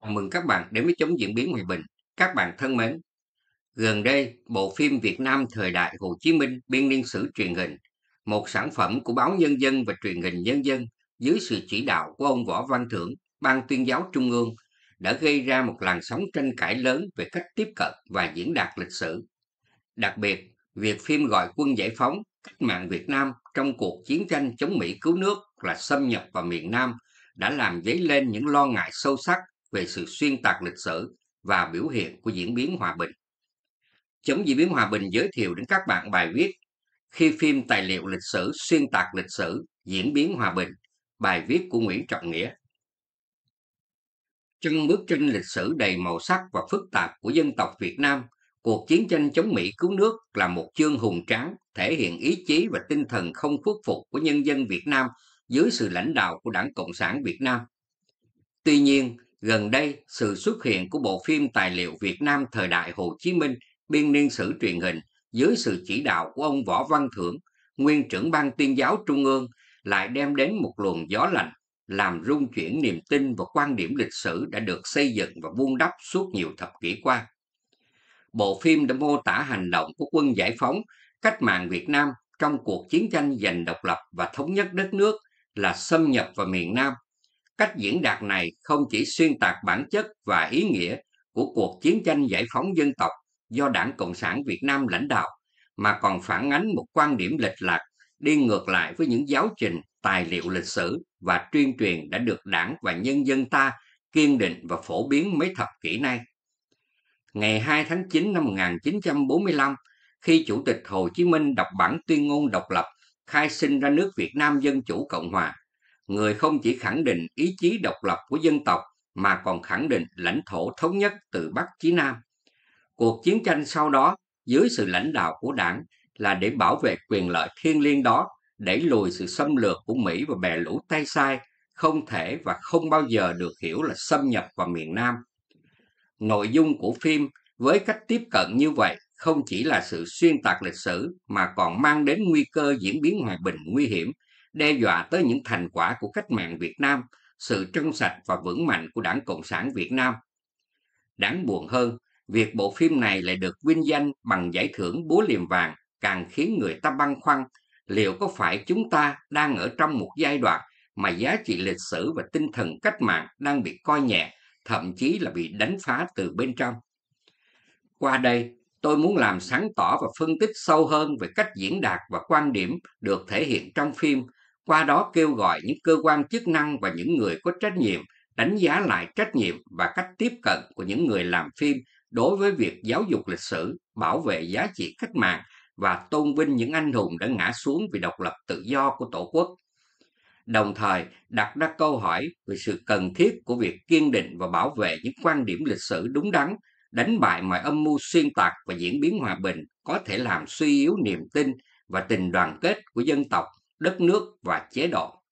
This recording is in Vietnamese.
Chào mừng các bạn đến với chống diễn biến hòa bình. Các bạn thân mến, gần đây bộ phim Việt Nam thời đại Hồ Chí Minh biên niên sử truyền hình, một sản phẩm của báo Nhân dân và truyền hình Nhân dân dưới sự chỉ đạo của ông Võ Văn Thưởng, Ban tuyên giáo Trung ương, đã gây ra một làn sóng tranh cãi lớn về cách tiếp cận và diễn đạt lịch sử. Đặc biệt, việc phim gọi quân giải phóng, cách mạng Việt Nam trong cuộc chiến tranh chống Mỹ cứu nước là xâm nhập vào miền Nam đã làm dấy lên những lo ngại sâu sắc về sự xuyên tạc lịch sử và biểu hiện của diễn biến hòa bình. Chống diễn biến hòa bình giới thiệu đến các bạn bài viết Khi phim tài liệu lịch sử xuyên tạc lịch sử diễn biến hòa bình, bài viết của Nguyễn Trọng Nghĩa. Trong bước tranh lịch sử đầy màu sắc và phức tạp của dân tộc Việt Nam, cuộc chiến tranh chống Mỹ cứu nước là một chương hùng tráng thể hiện ý chí và tinh thần không khuất phục của nhân dân Việt Nam dưới sự lãnh đạo của Đảng Cộng sản Việt Nam. Tuy nhiên, Gần đây, sự xuất hiện của bộ phim tài liệu Việt Nam thời đại Hồ Chí Minh biên niên sử truyền hình dưới sự chỉ đạo của ông Võ Văn Thưởng, nguyên trưởng ban tuyên giáo Trung ương, lại đem đến một luồng gió lạnh, làm rung chuyển niềm tin và quan điểm lịch sử đã được xây dựng và vun đắp suốt nhiều thập kỷ qua. Bộ phim đã mô tả hành động của quân giải phóng, cách mạng Việt Nam trong cuộc chiến tranh giành độc lập và thống nhất đất nước là xâm nhập vào miền Nam, Cách diễn đạt này không chỉ xuyên tạc bản chất và ý nghĩa của cuộc chiến tranh giải phóng dân tộc do Đảng Cộng sản Việt Nam lãnh đạo, mà còn phản ánh một quan điểm lệch lạc đi ngược lại với những giáo trình, tài liệu lịch sử và tuyên truyền đã được đảng và nhân dân ta kiên định và phổ biến mấy thập kỷ nay. Ngày 2 tháng 9 năm 1945, khi Chủ tịch Hồ Chí Minh đọc bản tuyên ngôn độc lập khai sinh ra nước Việt Nam Dân Chủ Cộng Hòa, người không chỉ khẳng định ý chí độc lập của dân tộc mà còn khẳng định lãnh thổ thống nhất từ Bắc chí Nam. Cuộc chiến tranh sau đó dưới sự lãnh đạo của đảng là để bảo vệ quyền lợi thiêng liêng đó, đẩy lùi sự xâm lược của Mỹ và bè lũ tay sai, không thể và không bao giờ được hiểu là xâm nhập vào miền Nam. Nội dung của phim với cách tiếp cận như vậy không chỉ là sự xuyên tạc lịch sử mà còn mang đến nguy cơ diễn biến hòa bình nguy hiểm – đe dọa tới những thành quả của cách mạng Việt Nam, sự trong sạch và vững mạnh của Đảng Cộng sản Việt Nam. Đáng buồn hơn, việc bộ phim này lại được vinh danh bằng giải thưởng Búa Liềm Vàng càng khiến người ta băn khoăn liệu có phải chúng ta đang ở trong một giai đoạn mà giá trị lịch sử và tinh thần cách mạng đang bị coi nhẹ, thậm chí là bị đánh phá từ bên trong. Qua đây, tôi muốn làm sáng tỏ và phân tích sâu hơn về cách diễn đạt và quan điểm được thể hiện trong phim qua đó kêu gọi những cơ quan chức năng và những người có trách nhiệm đánh giá lại trách nhiệm và cách tiếp cận của những người làm phim đối với việc giáo dục lịch sử, bảo vệ giá trị cách mạng và tôn vinh những anh hùng đã ngã xuống vì độc lập tự do của Tổ quốc. Đồng thời, đặt ra câu hỏi về sự cần thiết của việc kiên định và bảo vệ những quan điểm lịch sử đúng đắn, đánh bại mọi âm mưu xuyên tạc và diễn biến hòa bình có thể làm suy yếu niềm tin và tình đoàn kết của dân tộc đất nước và chế độ